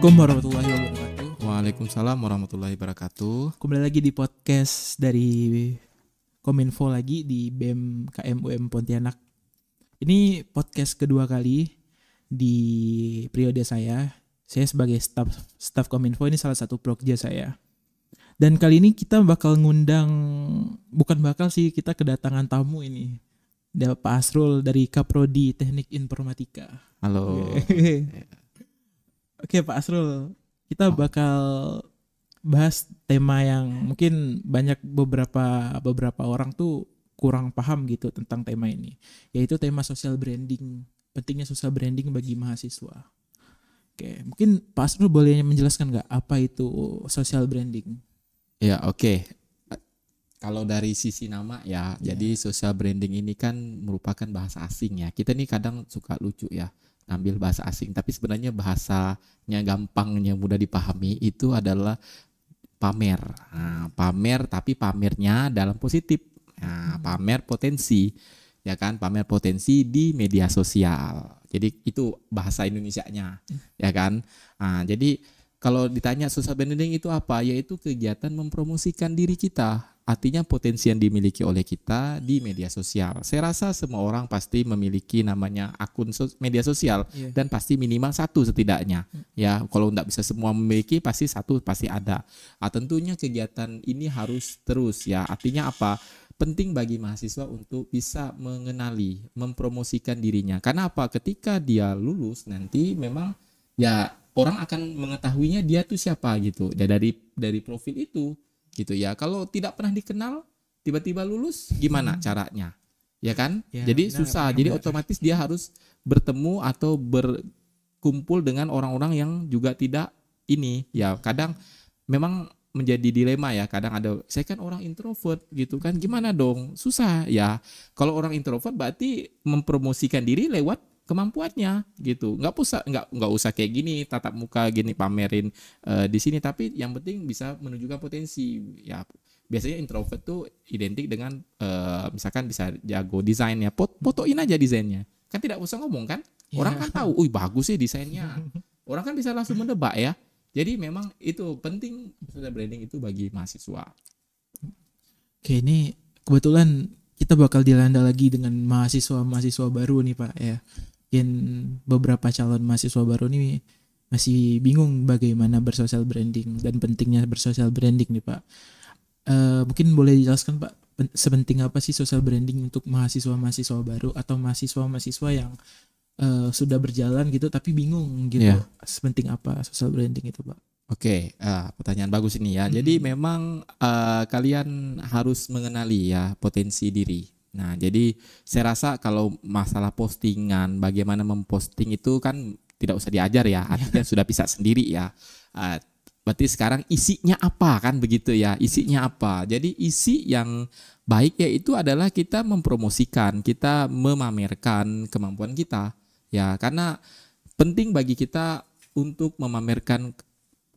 Assalamualaikum warahmatullahi wabarakatuh. Waalaikumsalam warahmatullahi wabarakatuh. Kembali lagi di podcast dari Kominfo lagi di BEM KMUM Pontianak. Ini podcast kedua kali di periode saya. Saya sebagai staff staff Kominfo ini salah satu proja saya. Dan kali ini kita bakal ngundang bukan bakal sih kita kedatangan tamu ini ada Pak Asrul dari Kaprodi Teknik Informatika. Halo. Oke Pak Asrul, kita oh. bakal bahas tema yang mungkin banyak beberapa beberapa orang tuh kurang paham gitu tentang tema ini, yaitu tema social branding. Pentingnya social branding bagi mahasiswa. Oke, mungkin Pak Asrul boleh menjelaskan nggak apa itu social branding? Ya oke. Okay. Kalau dari sisi nama ya, yeah. jadi social branding ini kan merupakan bahasa asing ya. Kita ini kadang suka lucu ya ngambil bahasa asing tapi sebenarnya bahasanya gampangnya mudah dipahami itu adalah pamer nah, pamer tapi pamernya dalam positif nah, hmm. pamer potensi ya kan pamer potensi di media sosial jadi itu bahasa Indonesia-nya ya kan nah, jadi kalau ditanya susah branding itu apa yaitu kegiatan mempromosikan diri kita Artinya potensi yang dimiliki oleh kita di hmm. media sosial. Saya rasa semua orang pasti memiliki namanya akun sos media sosial yeah. dan pasti minimal satu setidaknya. Hmm. Ya, kalau tidak bisa semua memiliki pasti satu pasti ada. Nah, tentunya kegiatan ini harus terus ya. Artinya apa? penting bagi mahasiswa untuk bisa mengenali, mempromosikan dirinya. Karena apa? Ketika dia lulus nanti memang ya orang akan mengetahuinya dia tuh siapa gitu. Ya dari dari profil itu gitu ya. Kalau tidak pernah dikenal, tiba-tiba lulus, gimana hmm. caranya? Ya kan? Ya, Jadi benar, susah. Benar, Jadi benar. otomatis dia harus bertemu atau berkumpul dengan orang-orang yang juga tidak ini. Ya kadang memang menjadi dilema ya. Kadang ada saya kan orang introvert gitu kan. Gimana dong? Susah ya. Kalau orang introvert berarti mempromosikan diri lewat kemampuannya gitu nggak usah nggak nggak usah kayak gini tatap muka gini pamerin uh, di sini tapi yang penting bisa menunjukkan potensi ya biasanya introvert tuh identik dengan uh, misalkan bisa jago desainnya Pot fotoin aja desainnya kan tidak usah ngomong kan iya. orang yeah. kan tahu uy bagus sih desainnya orang kan bisa langsung mendebak ya jadi memang itu penting personal branding itu bagi mahasiswa oke ini kebetulan kita bakal dilanda lagi dengan mahasiswa-mahasiswa baru nih Pak ya mungkin beberapa calon mahasiswa baru ini masih bingung bagaimana bersosial branding dan pentingnya bersosial branding nih Pak. Uh, mungkin boleh dijelaskan Pak sepenting apa sih sosial branding untuk mahasiswa-mahasiswa baru atau mahasiswa-mahasiswa yang uh, sudah berjalan gitu tapi bingung gitu yeah. sepenting apa sosial branding itu Pak? Oke, okay, uh, eh, pertanyaan bagus ini ya. Mm -hmm. Jadi mm-hmm. memang uh, kalian harus mengenali ya potensi diri Nah, jadi saya rasa kalau masalah postingan, bagaimana memposting itu kan tidak usah diajar ya, iya. artinya sudah bisa sendiri ya. Uh, berarti sekarang isinya apa kan begitu ya? Isinya apa? Jadi isi yang baik ya itu adalah kita mempromosikan, kita memamerkan kemampuan kita ya, karena penting bagi kita untuk memamerkan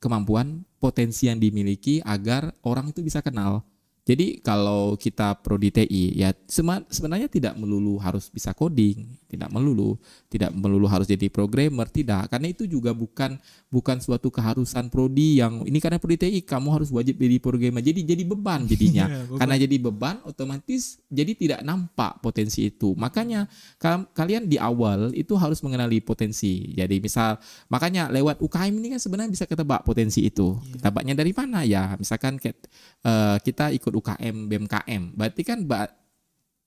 kemampuan, potensi yang dimiliki agar orang itu bisa kenal jadi kalau kita prodi TI ya sebenarnya tidak melulu harus bisa coding tidak melulu tidak melulu harus jadi programmer tidak karena itu juga bukan bukan suatu keharusan prodi yang ini karena prodi TI kamu harus wajib jadi programmer jadi jadi beban jadinya yeah, beban. karena jadi beban otomatis jadi tidak nampak potensi itu makanya ka kalian di awal itu harus mengenali potensi jadi misal makanya lewat UKM ini kan sebenarnya bisa ketebak potensi itu yeah. ketebaknya dari mana ya misalkan eh, kita ikut UKM BMKM berarti kan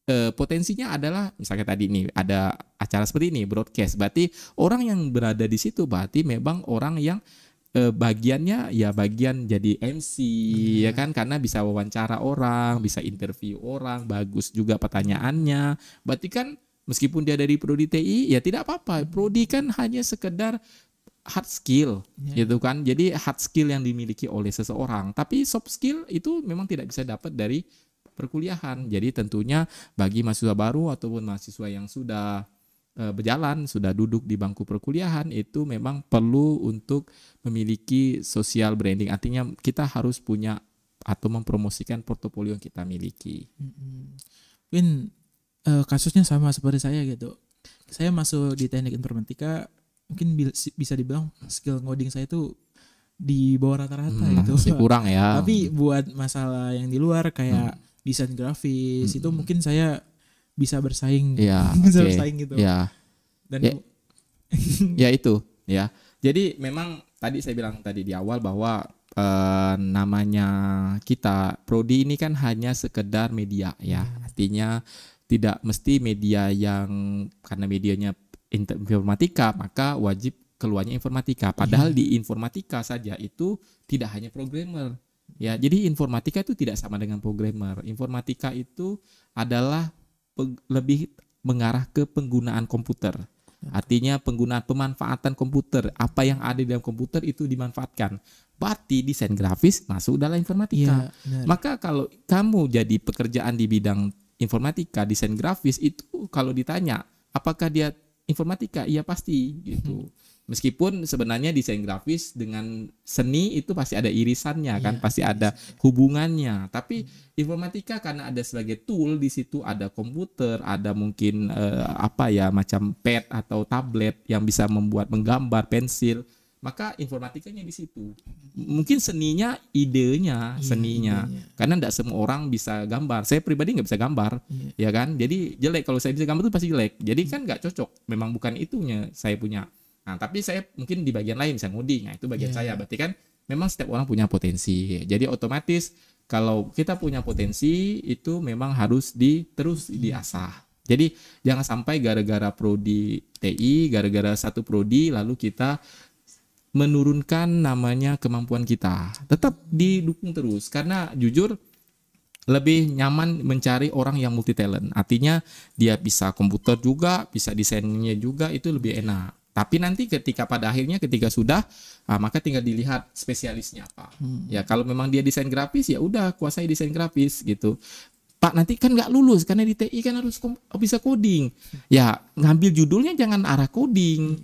eh, potensinya adalah misalnya tadi nih ada acara seperti ini broadcast berarti orang yang berada di situ berarti memang orang yang eh, bagiannya ya bagian jadi MC hmm. Iya. ya kan karena bisa wawancara orang bisa interview orang bagus juga pertanyaannya berarti kan meskipun dia dari prodi TI ya tidak apa-apa hmm. prodi kan hanya sekedar hard skill ya. gitu kan jadi hard skill yang dimiliki oleh seseorang tapi soft skill itu memang tidak bisa dapat dari perkuliahan. Jadi tentunya bagi mahasiswa baru ataupun mahasiswa yang sudah e, berjalan, sudah duduk di bangku perkuliahan itu memang perlu untuk memiliki social branding. Artinya kita harus punya atau mempromosikan portofolio yang kita miliki. Win e, kasusnya sama seperti saya gitu. Saya masuk di teknik informatika mungkin bisa dibilang skill ngoding saya itu di bawah rata-rata hmm, gitu. Masih kurang ya. Tapi buat masalah yang di luar kayak hmm desain grafis hmm. itu mungkin saya bisa bersaing ya, bisa okay. bersaing gitu ya dan ya, ya itu ya jadi memang tadi saya bilang tadi di awal bahwa eh, namanya kita prodi ini kan hanya sekedar media ya hmm. artinya tidak mesti media yang karena medianya informatika maka wajib keluarnya informatika padahal yeah. di informatika saja itu tidak hanya programmer Ya, jadi informatika itu tidak sama dengan programmer. Informatika itu adalah lebih mengarah ke penggunaan komputer. Artinya penggunaan pemanfaatan komputer, apa yang ada di dalam komputer itu dimanfaatkan. Berarti desain grafis masuk dalam informatika. Ya, Maka kalau kamu jadi pekerjaan di bidang informatika, desain grafis itu kalau ditanya apakah dia informatika? Iya pasti gitu. Hmm. Meskipun sebenarnya desain grafis dengan seni itu pasti ada irisannya kan, iya, pasti ada hubungannya. Tapi informatika karena ada sebagai tool di situ ada komputer, ada mungkin eh, apa ya macam pad atau tablet yang bisa membuat menggambar pensil, maka informatikanya di situ. Mungkin seninya idenya, iya, seninya. Idenya. Karena tidak semua orang bisa gambar. Saya pribadi nggak bisa gambar, yeah. ya kan? Jadi jelek kalau saya bisa gambar itu pasti jelek. Jadi iya. kan nggak cocok. Memang bukan itunya saya punya Nah, tapi saya mungkin di bagian lain saya ngoding. Nah, itu bagian yeah. saya. Iya. Berarti kan memang setiap orang punya potensi. Jadi otomatis kalau kita punya potensi itu memang harus di terus iya. diasah. Jadi jangan sampai gara-gara prodi TI, gara-gara satu prodi lalu kita menurunkan namanya kemampuan kita. Tetap didukung terus karena jujur lebih nyaman mencari orang yang multi talent. Artinya dia bisa komputer juga, bisa desainnya juga itu lebih enak. Tapi nanti ketika pada akhirnya ketika sudah ah, maka tinggal dilihat spesialisnya apa. Hmm. Ya kalau memang dia desain grafis ya udah kuasai desain grafis gitu. Pak nanti kan nggak lulus karena di TI kan harus bisa coding. Ya ngambil judulnya jangan arah coding.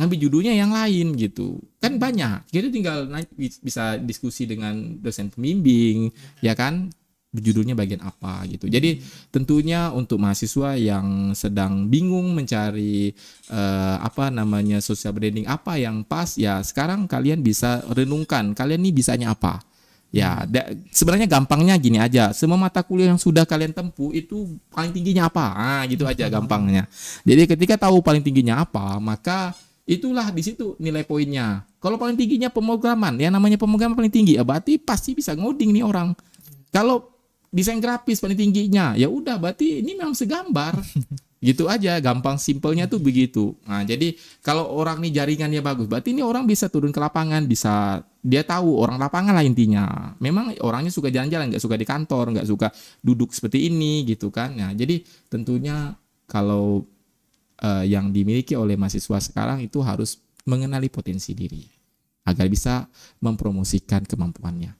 Ngambil judulnya yang lain gitu. Kan banyak. Jadi tinggal bisa diskusi dengan dosen pembimbing, ya kan? judulnya bagian apa gitu. Jadi tentunya untuk mahasiswa yang sedang bingung mencari eh, apa namanya social branding apa yang pas ya sekarang kalian bisa renungkan kalian nih bisanya apa. Ya, hmm. da, sebenarnya gampangnya gini aja. Semua mata kuliah yang sudah kalian tempuh itu paling tingginya apa? Ah, gitu aja hmm. gampangnya. Jadi ketika tahu paling tingginya apa, maka itulah di situ nilai poinnya. Kalau paling tingginya pemrograman, ya namanya pemrograman paling tinggi, ya berarti pasti bisa ngoding nih orang. Kalau desain grafis paling tingginya ya udah berarti ini memang segambar gitu aja gampang simpelnya tuh begitu nah jadi kalau orang nih jaringannya bagus berarti ini orang bisa turun ke lapangan bisa dia tahu orang lapangan lah intinya memang orangnya suka jalan-jalan nggak suka di kantor nggak suka duduk seperti ini gitu kan nah jadi tentunya kalau uh, yang dimiliki oleh mahasiswa sekarang itu harus mengenali potensi diri agar bisa mempromosikan kemampuannya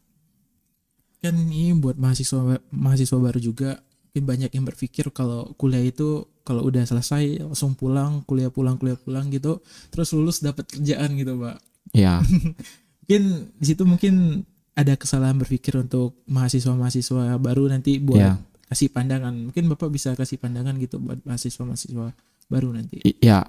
kan ini buat mahasiswa mahasiswa baru juga mungkin banyak yang berpikir kalau kuliah itu kalau udah selesai langsung pulang kuliah pulang kuliah pulang gitu terus lulus dapat kerjaan gitu pak ya mungkin di situ mungkin ada kesalahan berpikir untuk mahasiswa mahasiswa baru nanti buat ya. kasih pandangan mungkin bapak bisa kasih pandangan gitu buat mahasiswa mahasiswa baru nanti ya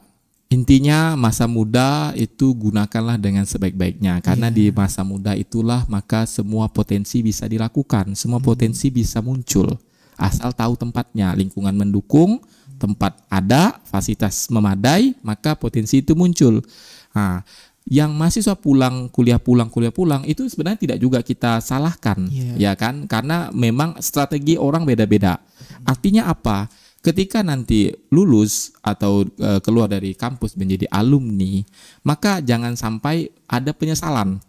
Intinya masa muda itu gunakanlah dengan sebaik-baiknya karena yeah. di masa muda itulah maka semua potensi bisa dilakukan, semua hmm. potensi bisa muncul asal tahu tempatnya, lingkungan mendukung, tempat ada, fasilitas memadai, maka potensi itu muncul. Nah, yang mahasiswa pulang kuliah pulang kuliah pulang itu sebenarnya tidak juga kita salahkan yeah. ya kan karena memang strategi orang beda-beda hmm. artinya apa ketika nanti lulus atau eh, keluar dari kampus menjadi alumni, maka jangan sampai ada penyesalan.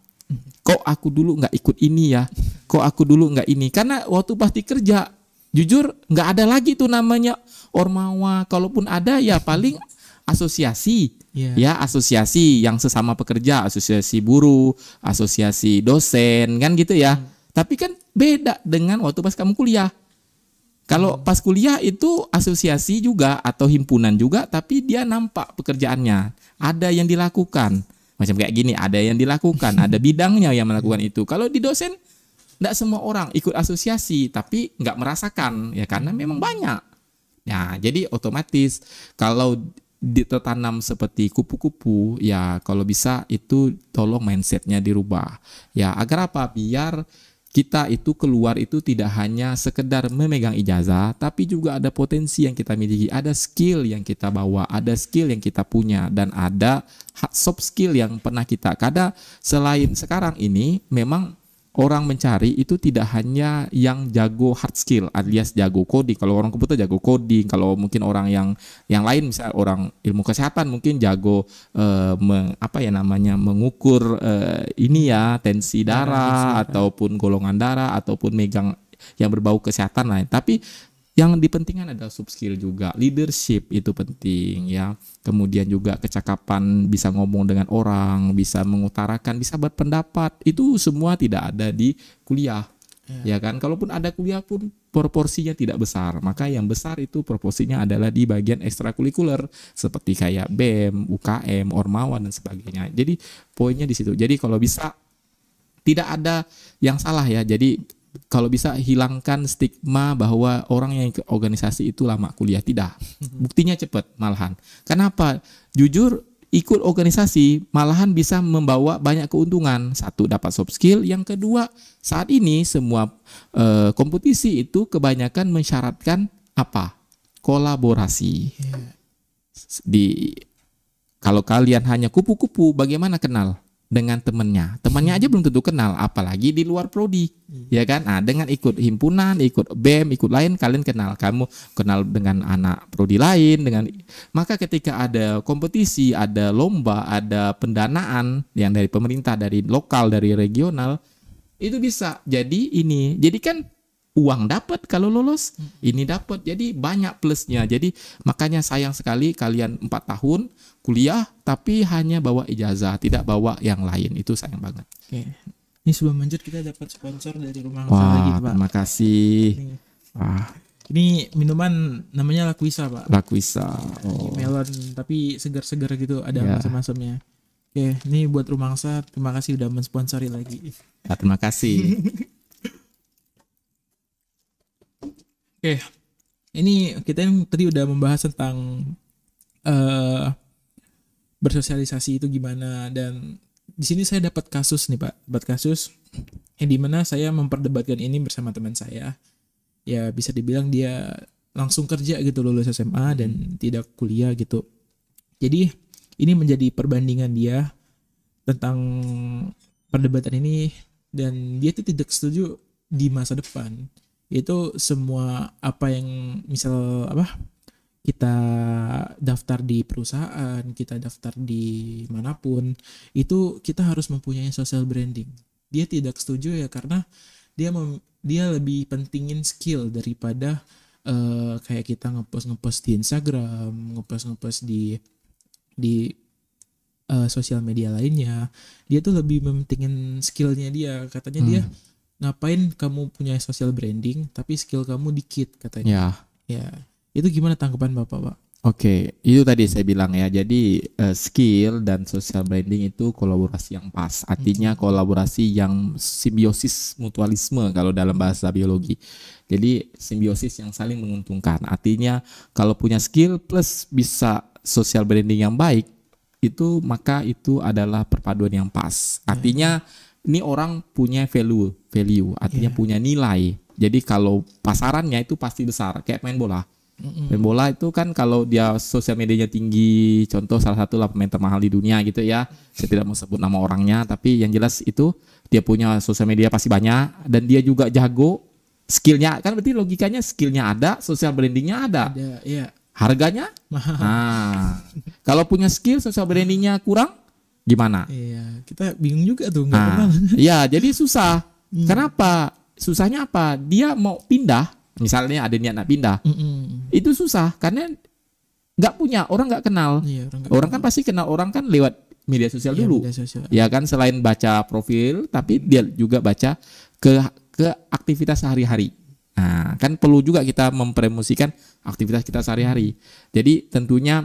Kok aku dulu nggak ikut ini ya? Kok aku dulu nggak ini? Karena waktu pasti kerja, jujur nggak ada lagi tuh namanya ormawa. Kalaupun ada ya paling asosiasi, yeah. ya asosiasi yang sesama pekerja, asosiasi buruh, asosiasi dosen, kan gitu ya. Hmm. Tapi kan beda dengan waktu pas kamu kuliah kalau pas kuliah itu asosiasi juga atau himpunan juga, tapi dia nampak pekerjaannya. Ada yang dilakukan. Macam kayak gini, ada yang dilakukan, ada bidangnya yang melakukan itu. Kalau di dosen, tidak semua orang ikut asosiasi, tapi nggak merasakan, ya karena memang banyak. Ya, jadi otomatis kalau ditanam seperti kupu-kupu, ya kalau bisa itu tolong mindsetnya dirubah. Ya agar apa? Biar kita itu keluar itu tidak hanya sekedar memegang ijazah, tapi juga ada potensi yang kita miliki, ada skill yang kita bawa, ada skill yang kita punya, dan ada soft skill yang pernah kita. Kada selain sekarang ini memang orang mencari itu tidak hanya yang jago hard skill alias jago coding. Kalau orang komputer jago coding, kalau mungkin orang yang yang lain misalnya orang ilmu kesehatan mungkin jago eh, me, apa ya namanya mengukur eh, ini ya tensi darah, darah ya. ataupun golongan darah ataupun megang yang berbau kesehatan lain. Tapi yang dipentingkan adalah soft skill juga leadership itu penting ya kemudian juga kecakapan bisa ngomong dengan orang bisa mengutarakan bisa berpendapat itu semua tidak ada di kuliah ya, ya kan kalaupun ada kuliah pun proporsinya tidak besar maka yang besar itu proporsinya adalah di bagian ekstrakurikuler seperti kayak BEM, UKM, Ormawa dan sebagainya jadi poinnya di situ jadi kalau bisa tidak ada yang salah ya jadi kalau bisa hilangkan stigma bahwa orang yang ke organisasi itu lama kuliah tidak. Mhm. Buktinya cepat malahan. Kenapa? Jujur ikut organisasi malahan bisa membawa banyak keuntungan. Satu dapat soft skill, yang kedua saat ini semua e, kompetisi itu kebanyakan mensyaratkan apa? Kolaborasi. Iya. Di kalau kalian hanya kupu-kupu, bagaimana kenal? dengan temennya. temennya aja belum tentu kenal, apalagi di luar prodi, hmm. ya kan? Nah, dengan ikut himpunan, ikut BEM, ikut lain, kalian kenal kamu kenal dengan anak prodi lain, dengan maka ketika ada kompetisi, ada lomba, ada pendanaan yang dari pemerintah, dari lokal, dari regional, itu bisa. Jadi ini, jadi kan uang dapat kalau lolos, ini dapat. Jadi banyak plusnya. Jadi makanya sayang sekali kalian empat tahun kuliah tapi hanya bawa ijazah, tidak bawa yang lain. Itu sayang banget. Oke. Ini sebelum lanjut kita dapat sponsor dari rumah Wah, lagi, Pak. Terima kasih. Ini. Wah. Ini minuman namanya Lakwisa, Pak. Lakwisa. Oh. melon tapi segar-segar gitu ada yeah. masam-masamnya Oke, ini buat Rumangsa terima kasih udah mensponsori lagi. Ya, terima kasih. Oke, okay. ini kita yang tadi udah membahas tentang uh, bersosialisasi itu gimana dan di sini saya dapat kasus nih pak, dapat kasus yang dimana saya memperdebatkan ini bersama teman saya. Ya bisa dibilang dia langsung kerja gitu lulus SMA dan hmm. tidak kuliah gitu. Jadi ini menjadi perbandingan dia tentang perdebatan ini dan dia itu tidak setuju di masa depan itu semua apa yang misal apa kita daftar di perusahaan, kita daftar di manapun, itu kita harus mempunyai social branding. Dia tidak setuju ya karena dia mem, dia lebih pentingin skill daripada uh, kayak kita ngepost ngepost di Instagram, ngepost ngepost di di uh, sosial media lainnya. Dia tuh lebih mementingin skillnya dia. Katanya hmm. dia ngapain kamu punya social branding tapi skill kamu dikit katanya. Ya. Ya. Itu gimana tanggapan Bapak, Pak? Oke, okay. itu tadi saya bilang ya. Jadi uh, skill dan social branding itu kolaborasi yang pas. Artinya hmm. kolaborasi yang simbiosis mutualisme kalau dalam bahasa biologi. Jadi simbiosis yang saling menguntungkan. Artinya kalau punya skill plus bisa social branding yang baik itu maka itu adalah perpaduan yang pas. Artinya yeah ini orang punya value, value artinya yeah. punya nilai. Jadi kalau pasarannya itu pasti besar, kayak main bola. Mm-hmm. Main bola itu kan kalau dia sosial medianya tinggi, contoh salah satu lah pemain termahal di dunia gitu ya. Saya tidak mau sebut nama orangnya, tapi yang jelas itu dia punya sosial media pasti banyak dan dia juga jago skillnya kan berarti logikanya skillnya ada, sosial brandingnya ada. Ada, iya. Harganya mahal. Nah, kalau punya skill sosial brandingnya kurang, gimana? Iya, kita bingung juga tuh. nggak nah, pernah. Iya, jadi susah. Hmm. Kenapa? Susahnya apa? Dia mau pindah, misalnya ada niat nak pindah, hmm. itu susah karena nggak punya orang nggak kenal. Iya, orang gak orang kan pasti kenal orang kan lewat media sosial iya, dulu. Media sosial. Ya kan selain baca profil, tapi dia juga baca ke ke aktivitas sehari-hari. Nah, kan perlu juga kita mempromosikan aktivitas kita sehari-hari. Jadi tentunya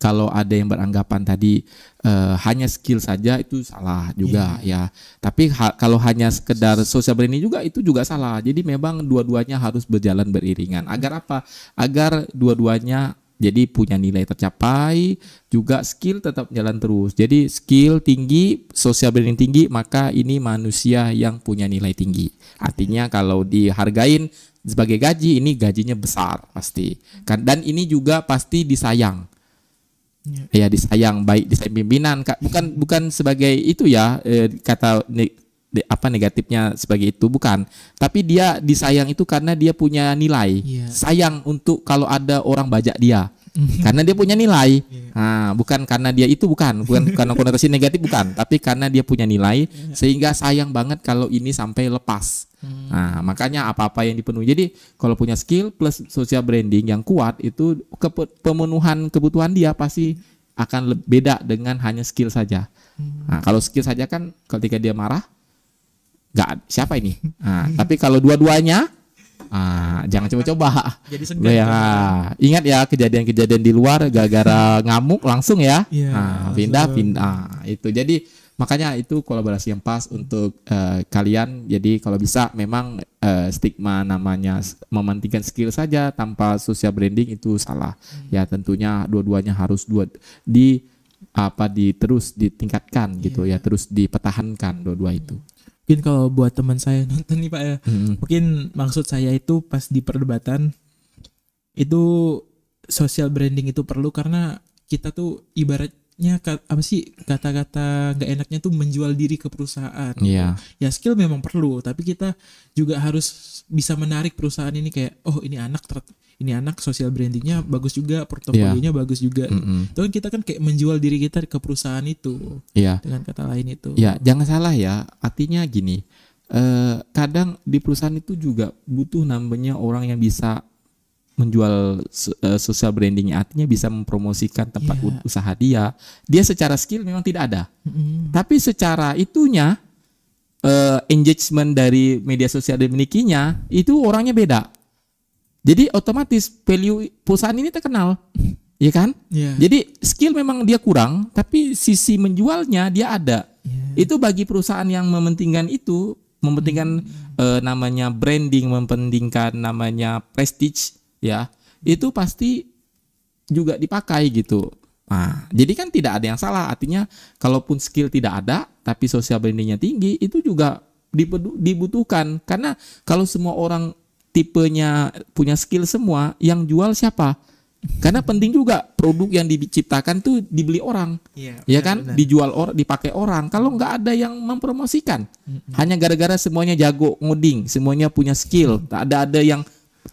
kalau ada yang beranggapan tadi uh, hanya skill saja itu salah juga yeah. ya. Tapi ha kalau hanya sekedar social branding juga itu juga salah. Jadi memang dua-duanya harus berjalan beriringan. Agar apa? Agar dua-duanya jadi punya nilai tercapai, juga skill tetap jalan terus. Jadi skill tinggi, social branding tinggi, maka ini manusia yang punya nilai tinggi. Artinya kalau dihargain sebagai gaji, ini gajinya besar pasti. Kan dan ini juga pasti disayang Ya. ya disayang baik disayang pimpinan bukan bukan sebagai itu ya eh, kata ne, de, apa negatifnya sebagai itu bukan tapi dia disayang itu karena dia punya nilai ya. sayang untuk kalau ada orang bajak dia mhm. karena dia punya nilai. ya. Nah, bukan karena dia itu bukan, bukan karena konotasi negatif bukan, tapi karena dia punya nilai ya. sehingga sayang banget kalau ini sampai lepas. Hmm. Nah, makanya apa-apa yang dipenuhi. Jadi, kalau punya skill plus social branding yang kuat itu ke pemenuhan kebutuhan dia pasti akan beda dengan hanya skill saja. Hmm. Nah, kalau skill saja kan ketika dia marah nggak siapa ini. Nah, tapi kalau dua-duanya Ah, jangan coba-coba. Jadi Ya, ingat ya kejadian-kejadian di luar gara-gara ngamuk langsung ya. Yeah, nah, pindah pindah. Nah, itu. Jadi Makanya itu kolaborasi yang pas untuk uh, kalian. Jadi kalau bisa memang uh, stigma namanya memantikan skill saja tanpa social branding itu salah. Hmm. Ya tentunya dua-duanya harus dua di apa di terus ditingkatkan yeah. gitu ya, iya. terus dipertahankan dua-dua itu. Mungkin kalau buat teman saya nonton nih Pak ya. Hmm. Mungkin maksud saya itu pas di perdebatan itu social branding itu perlu karena kita tuh ibarat enaknya apa sih kata-kata nggak -kata enaknya tuh menjual diri ke perusahaan. Gitu. Iya. Ya skill memang perlu, tapi kita juga harus bisa menarik perusahaan ini kayak oh ini anak ini anak sosial brandingnya bagus juga, portofolionya yeah. bagus juga. Mm -hmm. Tuh kan kita kan kayak menjual diri kita ke perusahaan itu. Iya. Dengan kata lain itu. Iya, jangan salah ya. Artinya gini, eh, kadang di perusahaan itu juga butuh namanya orang yang bisa menjual uh, social brandingnya artinya bisa mempromosikan tempat yeah. usaha dia dia secara skill memang tidak ada mm. tapi secara itunya uh, engagement dari media sosial dimilikinya itu orangnya beda jadi otomatis value perusahaan ini terkenal Iya kan? Yeah. Jadi skill memang dia kurang, tapi sisi menjualnya dia ada. Yeah. Itu bagi perusahaan yang mementingkan itu, mementingkan mm -hmm. namanya branding, mementingkan namanya prestige, ya itu pasti juga dipakai gitu. Nah, jadi kan tidak ada yang salah. Artinya, kalaupun skill tidak ada, tapi sosial brandingnya tinggi, itu juga dibutuhkan. Karena kalau semua orang tipenya punya skill semua, yang jual siapa? Karena penting juga produk yang diciptakan tuh dibeli orang, yeah, ya kan? Benar. Dijual or, dipakai orang. Kalau nggak ada yang mempromosikan, hanya gara-gara semuanya jago ngoding, semuanya punya skill, tak ada ada yang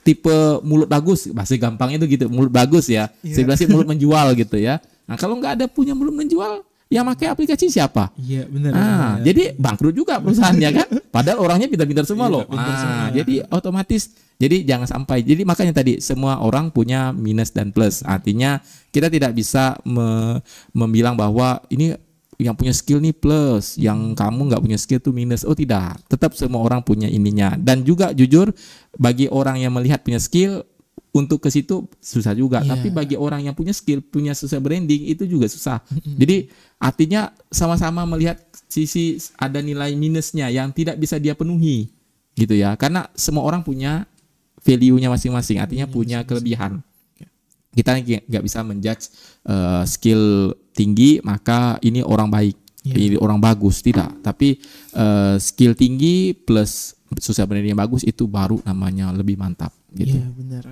tipe mulut bagus masih gampangnya itu gitu mulut bagus ya yeah. saya sih mulut menjual gitu ya nah kalau nggak ada punya mulut menjual yang pakai aplikasi siapa? Iya benar. Ah, bener. jadi bangkrut juga perusahaannya kan. Padahal orangnya pintar-pintar semua yeah, loh. Pintar ah, semua. jadi otomatis. Jadi jangan sampai. Jadi makanya tadi semua orang punya minus dan plus. Artinya kita tidak bisa me membilang bahwa ini yang punya skill nih plus, yang hmm. kamu nggak punya skill tuh minus. Oh tidak, tetap semua orang punya ininya. Dan juga jujur bagi orang yang melihat punya skill untuk ke situ susah juga. Yeah. Tapi bagi orang yang punya skill, punya susah branding itu juga susah. Hmm. Jadi artinya sama-sama melihat sisi ada nilai minusnya yang tidak bisa dia penuhi gitu ya. Karena semua orang punya value-nya masing-masing, artinya iya, punya kelebihan kita nggak bisa menjudge uh, skill tinggi maka ini orang baik yeah. ini orang bagus tidak tapi uh, skill tinggi plus sosial branding yang bagus itu baru namanya lebih mantap gitu yeah, benar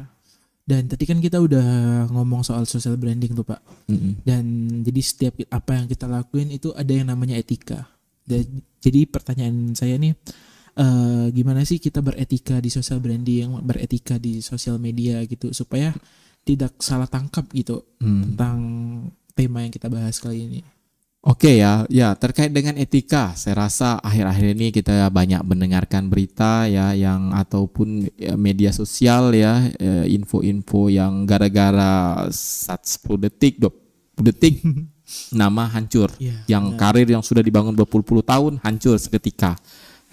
dan tadi kan kita udah ngomong soal social branding tuh pak mm-hmm. dan jadi setiap apa yang kita lakuin itu ada yang namanya etika dan, jadi pertanyaan saya nih uh, gimana sih kita beretika di social branding beretika di sosial media gitu supaya tidak salah tangkap gitu hmm. tentang tema yang kita bahas kali ini. Oke okay ya, ya terkait dengan etika, saya rasa akhir-akhir ini kita banyak mendengarkan berita ya yang ataupun ya, media sosial ya, ya info-info yang gara-gara saat 10 detik 20 detik nama hancur, yeah, yang yeah. karir yang sudah dibangun berpuluh-puluh tahun hancur seketika.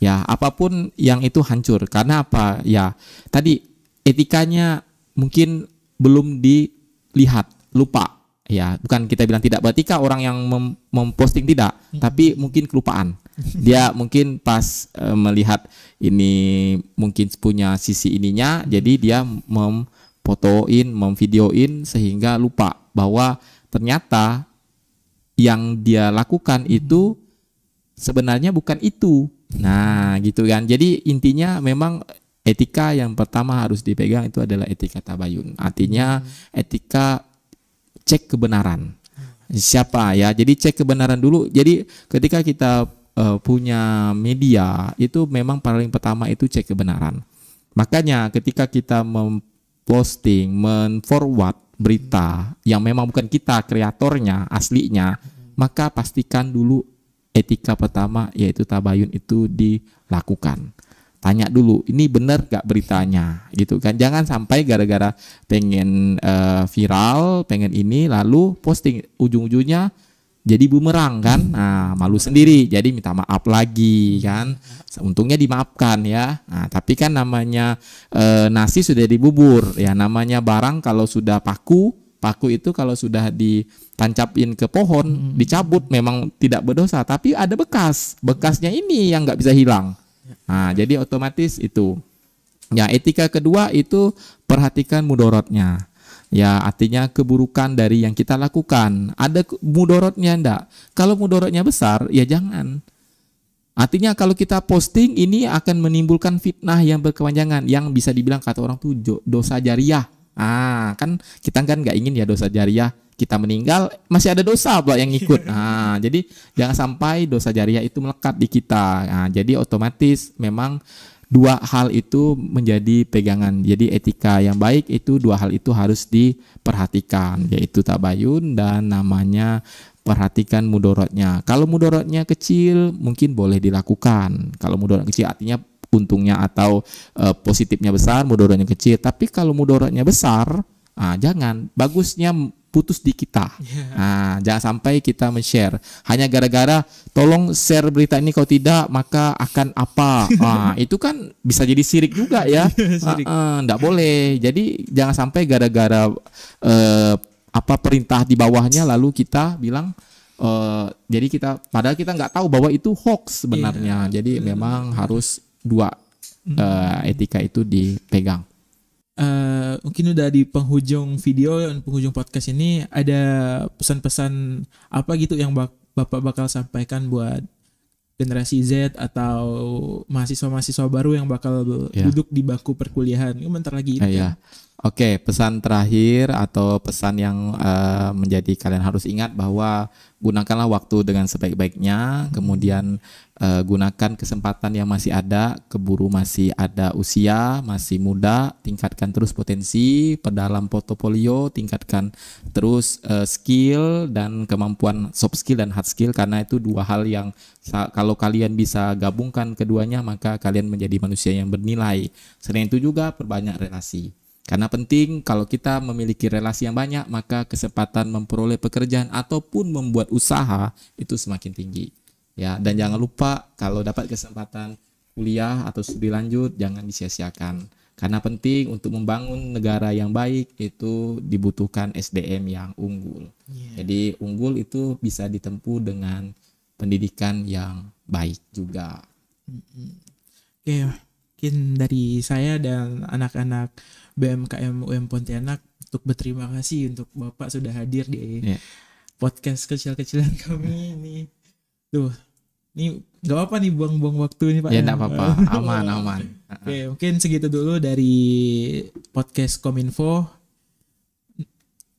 Ya, apapun yang itu hancur karena apa? Ya, tadi etikanya mungkin belum dilihat, lupa. Ya, bukan kita bilang tidak berarti orang yang mem memposting tidak, hmm. tapi mungkin kelupaan. Dia mungkin pas e, melihat ini mungkin punya sisi ininya, hmm. jadi dia memfotoin, memvideoin sehingga lupa bahwa ternyata yang dia lakukan itu sebenarnya bukan itu. Nah, gitu kan. Jadi intinya memang etika yang pertama harus dipegang itu adalah etika tabayun. Artinya hmm. etika cek kebenaran. Siapa ya? Jadi cek kebenaran dulu. Jadi ketika kita uh, punya media itu memang paling pertama itu cek kebenaran. Makanya ketika kita memposting, menforward berita yang memang bukan kita kreatornya aslinya, hmm. maka pastikan dulu etika pertama yaitu tabayun itu dilakukan tanya dulu ini benar gak beritanya gitu kan jangan sampai gara-gara pengen uh, viral pengen ini lalu posting ujung-ujungnya jadi bumerang kan nah malu sendiri jadi minta maaf lagi kan untungnya dimaafkan ya nah tapi kan namanya uh, nasi sudah dibubur ya namanya barang kalau sudah paku paku itu kalau sudah ditancapin ke pohon dicabut memang tidak berdosa tapi ada bekas bekasnya ini yang nggak bisa hilang Nah, jadi otomatis itu. Ya, etika kedua itu perhatikan mudorotnya. Ya, artinya keburukan dari yang kita lakukan. Ada mudorotnya enggak? Kalau mudorotnya besar, ya jangan. Artinya kalau kita posting ini akan menimbulkan fitnah yang berkepanjangan yang bisa dibilang kata orang tuh dosa jariah Ah, kan kita kan nggak ingin ya dosa jariah kita meninggal masih ada dosa pula yang ikut. Nah, jadi jangan sampai dosa jariah itu melekat di kita. Nah, jadi otomatis memang dua hal itu menjadi pegangan. Jadi etika yang baik itu dua hal itu harus diperhatikan yaitu tabayun dan namanya perhatikan mudorotnya. Kalau mudorotnya kecil mungkin boleh dilakukan. Kalau mudorot kecil artinya untungnya atau e, positifnya besar, mudorotnya kecil. Tapi kalau mudorotnya besar, nah, jangan. Bagusnya putus di kita. Nah, jangan sampai kita men-share. Hanya gara-gara tolong share berita ini kalau tidak maka akan apa. Nah, itu kan bisa jadi sirik juga ya. Tidak Nah, eh, boleh. Jadi jangan sampai gara-gara eh, apa perintah di bawahnya lalu kita bilang eh, jadi kita padahal kita nggak tahu bahwa itu hoax sebenarnya. Yeah. Jadi memang harus dua hmm. uh, etika itu dipegang. Uh, mungkin udah di penghujung video dan penghujung podcast ini ada pesan-pesan apa gitu yang bak bapak bakal sampaikan buat generasi Z atau mahasiswa-mahasiswa baru yang bakal yeah. duduk di baku perkuliahan. ini Bentar lagi ini. Uh, yeah. Oke, pesan terakhir atau pesan yang uh, menjadi kalian harus ingat bahwa gunakanlah waktu dengan sebaik-baiknya, kemudian uh, gunakan kesempatan yang masih ada, keburu masih ada usia, masih muda, tingkatkan terus potensi, perdalam portofolio, tingkatkan terus uh, skill dan kemampuan soft skill dan hard skill karena itu dua hal yang kalau kalian bisa gabungkan keduanya maka kalian menjadi manusia yang bernilai. Selain itu juga perbanyak relasi. Karena penting kalau kita memiliki relasi yang banyak, maka kesempatan memperoleh pekerjaan ataupun membuat usaha itu semakin tinggi. Ya, dan jangan lupa kalau dapat kesempatan kuliah atau studi lanjut jangan disia-siakan. Karena penting untuk membangun negara yang baik itu dibutuhkan SDM yang unggul. Yeah. Jadi unggul itu bisa ditempuh dengan pendidikan yang baik juga. Oke, okay. mungkin dari saya dan anak-anak BMKM UM Pontianak untuk berterima kasih untuk Bapak sudah hadir di yeah. podcast kecil-kecilan kami ini. Tuh, ini gak apa apa nih buang-buang waktu ini Pak. Iya, ya gak apa-apa, aman aman. Oke, okay, mungkin segitu dulu dari podcast Kominfo.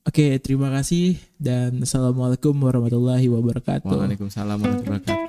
Oke, okay, terima kasih dan assalamualaikum warahmatullahi wabarakatuh. Waalaikumsalam warahmatullahi wabarakatuh.